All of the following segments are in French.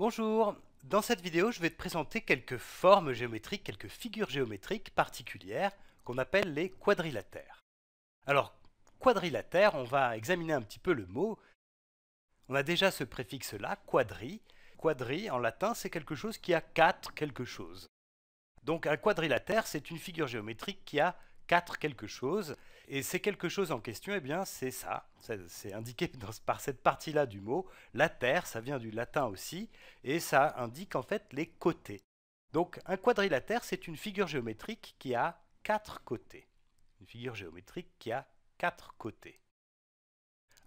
Bonjour Dans cette vidéo, je vais te présenter quelques formes géométriques, quelques figures géométriques particulières qu'on appelle les quadrilatères. Alors, quadrilatère, on va examiner un petit peu le mot. On a déjà ce préfixe-là, quadri. Quadri, en latin, c'est quelque chose qui a quatre quelque chose. Donc un quadrilatère, c'est une figure géométrique qui a quatre quelque chose. Et ces quelque chose en question, eh bien, c'est ça. C'est indiqué par cette partie-là du mot. La terre, ça vient du latin aussi, et ça indique en fait les côtés. Donc un quadrilatère, c'est une figure géométrique qui a quatre côtés. Une figure géométrique qui a quatre côtés.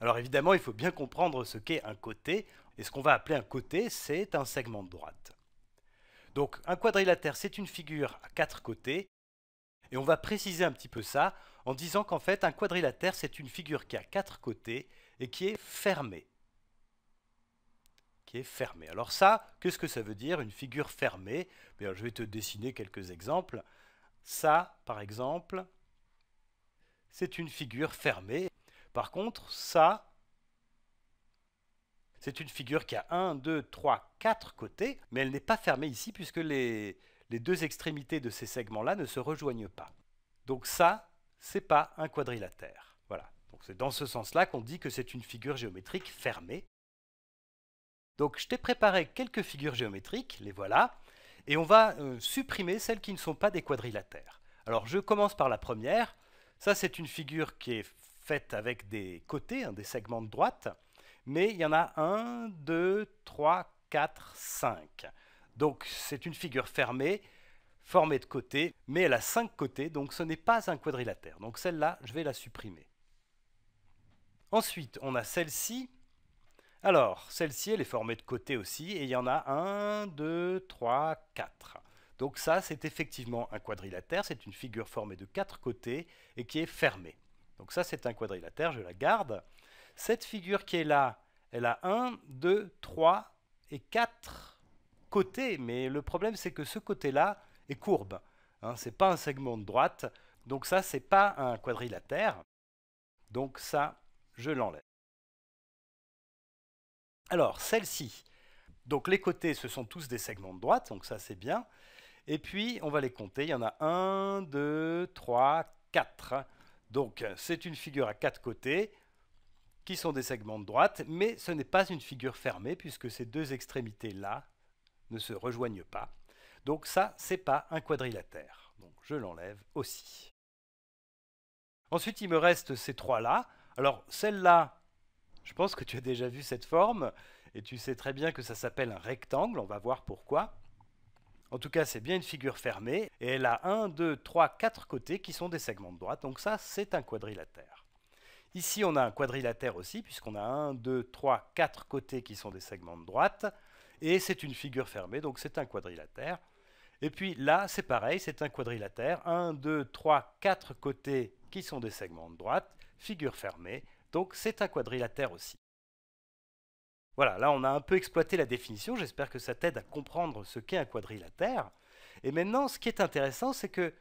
Alors évidemment, il faut bien comprendre ce qu'est un côté, et ce qu'on va appeler un côté, c'est un segment de droite. Donc un quadrilatère, c'est une figure à quatre côtés, et on va préciser un petit peu ça en disant qu'en fait, un quadrilatère, c'est une figure qui a quatre côtés et qui est fermée. Qui est fermée. Alors ça, qu'est-ce que ça veut dire, une figure fermée Bien, Je vais te dessiner quelques exemples. Ça, par exemple, c'est une figure fermée. Par contre, ça, c'est une figure qui a 1, 2, 3, quatre côtés, mais elle n'est pas fermée ici puisque les, les deux extrémités de ces segments-là ne se rejoignent pas. Donc ça, c'est pas un quadrilatère. Voilà. c'est dans ce sens-là qu'on dit que c'est une figure géométrique fermée. Donc je t'ai préparé quelques figures géométriques, les voilà, et on va euh, supprimer celles qui ne sont pas des quadrilatères. Alors je commence par la première. Ça c'est une figure qui est faite avec des côtés, hein, des segments de droite, mais il y en a 1, 2, 3, 4, 5. Donc c'est une figure fermée, formée de côtés, mais elle a cinq côtés, donc ce n'est pas un quadrilatère. Donc celle-là, je vais la supprimer. Ensuite, on a celle-ci. Alors, celle-ci, elle est formée de côtés aussi, et il y en a 1, 2, 3, 4. Donc ça, c'est effectivement un quadrilatère, c'est une figure formée de quatre côtés et qui est fermée. Donc ça, c'est un quadrilatère, je la garde. Cette figure qui est là, elle a 1, 2, 3 et 4 côté, mais le problème c'est que ce côté-là est courbe. Hein. Ce n'est pas un segment de droite, donc ça n'est pas un quadrilatère. Donc ça, je l'enlève. Alors celle-ci, donc les côtés ce sont tous des segments de droite, donc ça c'est bien. Et puis on va les compter, il y en a 1, 2, 3, 4. Donc c'est une figure à quatre côtés qui sont des segments de droite, mais ce n'est pas une figure fermée puisque ces deux extrémités là ne se rejoignent pas. Donc ça, c'est pas un quadrilatère. Donc je l'enlève aussi. Ensuite, il me reste ces trois-là. Alors celle-là, je pense que tu as déjà vu cette forme et tu sais très bien que ça s'appelle un rectangle, on va voir pourquoi. En tout cas, c'est bien une figure fermée et elle a 1, 2, 3, 4 côtés qui sont des segments de droite, donc ça, c'est un quadrilatère. Ici, on a un quadrilatère aussi, puisqu'on a 1, 2, 3, 4 côtés qui sont des segments de droite et c'est une figure fermée, donc c'est un quadrilatère. Et puis là, c'est pareil, c'est un quadrilatère. 1, 2, 3, 4 côtés qui sont des segments de droite, figure fermée, donc c'est un quadrilatère aussi. Voilà, là on a un peu exploité la définition, j'espère que ça t'aide à comprendre ce qu'est un quadrilatère. Et maintenant, ce qui est intéressant, c'est que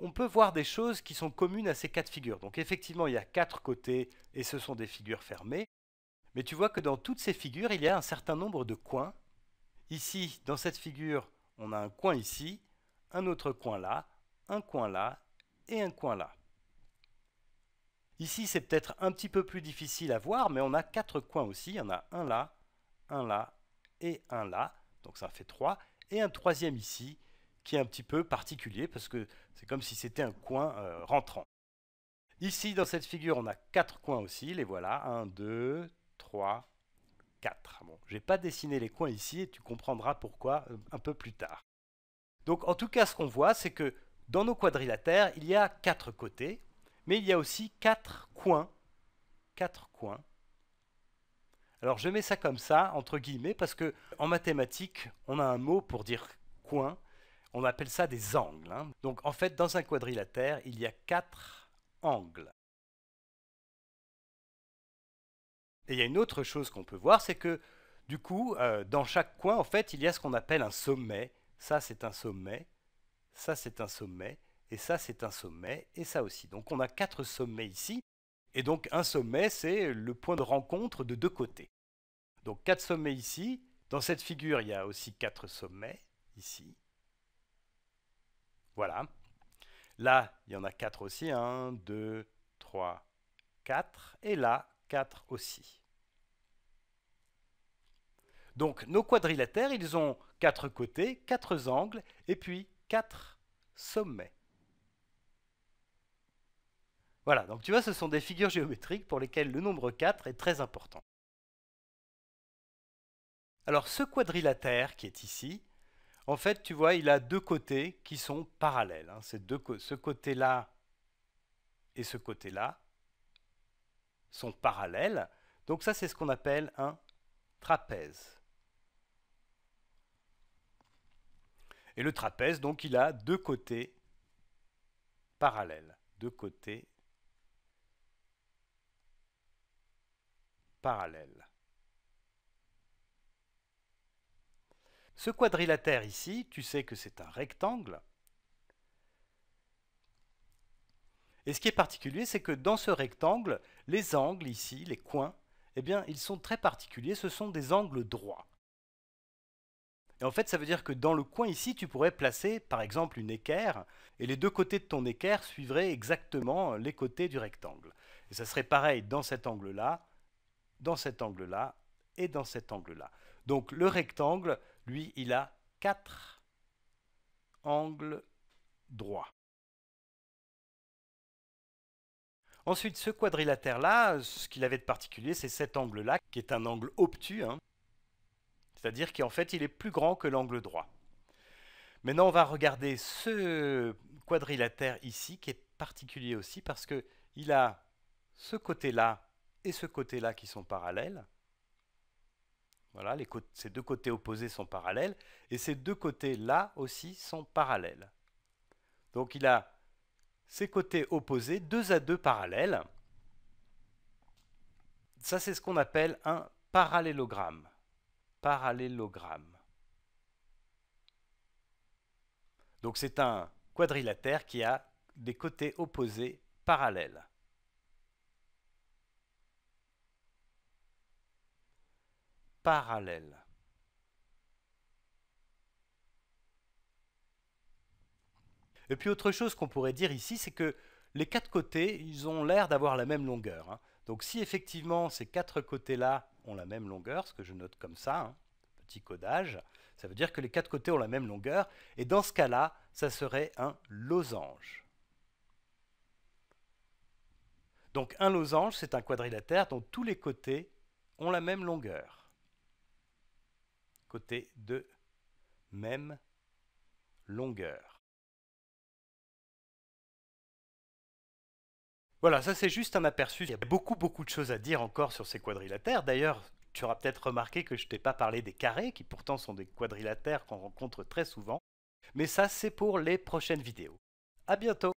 on peut voir des choses qui sont communes à ces quatre figures. Donc effectivement, il y a quatre côtés et ce sont des figures fermées, mais tu vois que dans toutes ces figures, il y a un certain nombre de coins. Ici, dans cette figure, on a un coin ici, un autre coin là, un coin là et un coin là. Ici, c'est peut-être un petit peu plus difficile à voir, mais on a quatre coins aussi. Il y en a un là, un là et un là, donc ça fait trois. Et un troisième ici, qui est un petit peu particulier, parce que c'est comme si c'était un coin euh, rentrant. Ici, dans cette figure, on a quatre coins aussi, les voilà. 1, 2, 3, 4. Bon, j'ai pas dessiné les coins ici et tu comprendras pourquoi euh, un peu plus tard. Donc en tout cas, ce qu'on voit, c'est que dans nos quadrilatères, il y a quatre côtés, mais il y a aussi quatre coins. Quatre coins. Alors je mets ça comme ça, entre guillemets, parce que en mathématiques, on a un mot pour dire coin. On appelle ça des angles. Hein. Donc en fait, dans un quadrilatère, il y a quatre angles. Et il y a une autre chose qu'on peut voir, c'est que du coup, euh, dans chaque coin, en fait, il y a ce qu'on appelle un sommet. Ça, c'est un sommet. Ça, c'est un sommet. Et ça, c'est un sommet. Et ça aussi. Donc, on a quatre sommets ici. Et donc, un sommet, c'est le point de rencontre de deux côtés. Donc, quatre sommets ici. Dans cette figure, il y a aussi quatre sommets ici. Voilà. Là, il y en a quatre aussi. un, deux, trois, quatre, Et là, 4 aussi. Donc nos quadrilatères, ils ont quatre côtés, quatre angles et puis quatre sommets. Voilà, donc tu vois, ce sont des figures géométriques pour lesquelles le nombre 4 est très important. Alors ce quadrilatère qui est ici, en fait, tu vois, il a deux côtés qui sont parallèles. Hein. ce côté-là et ce côté-là sont parallèles. Donc ça, c'est ce qu'on appelle un trapèze. Et le trapèze, donc, il a deux côtés parallèles. Deux côtés parallèles. Ce quadrilatère ici, tu sais que c'est un rectangle. Et ce qui est particulier, c'est que dans ce rectangle, les angles ici, les coins, eh bien, ils sont très particuliers, ce sont des angles droits. Et en fait, ça veut dire que dans le coin ici, tu pourrais placer, par exemple, une équerre, et les deux côtés de ton équerre suivraient exactement les côtés du rectangle. Et ça serait pareil dans cet angle-là, dans cet angle-là, et dans cet angle-là. Donc le rectangle, lui, il a quatre angles droits. Ensuite, ce quadrilatère-là, ce qu'il avait de particulier, c'est cet angle-là, qui est un angle obtus, hein. c'est-à-dire qu'en fait, il est plus grand que l'angle droit. Maintenant, on va regarder ce quadrilatère ici, qui est particulier aussi, parce qu'il a ce côté-là et ce côté-là qui sont parallèles. Voilà, ces deux côtés opposés sont parallèles, et ces deux côtés-là aussi sont parallèles. Donc il a ces côtés opposés, deux à deux parallèles. Ça, c'est ce qu'on appelle un parallélogramme. Parallélogramme. Donc c'est un quadrilatère qui a des côtés opposés parallèles. Parallèles. Et puis autre chose qu'on pourrait dire ici, c'est que les quatre côtés, ils ont l'air d'avoir la même longueur. Hein. Donc si effectivement ces quatre côtés-là ont la même longueur, ce que je note comme ça, hein, petit codage, ça veut dire que les quatre côtés ont la même longueur, et dans ce cas-là, ça serait un losange. Donc un losange, c'est un quadrilatère dont tous les côtés ont la même longueur. Côté de même longueur. Voilà, ça c'est juste un aperçu. Il y a beaucoup beaucoup de choses à dire encore sur ces quadrilatères. D'ailleurs, tu auras peut-être remarqué que je t'ai pas parlé des carrés, qui pourtant sont des quadrilatères qu'on rencontre très souvent. Mais ça c'est pour les prochaines vidéos. À bientôt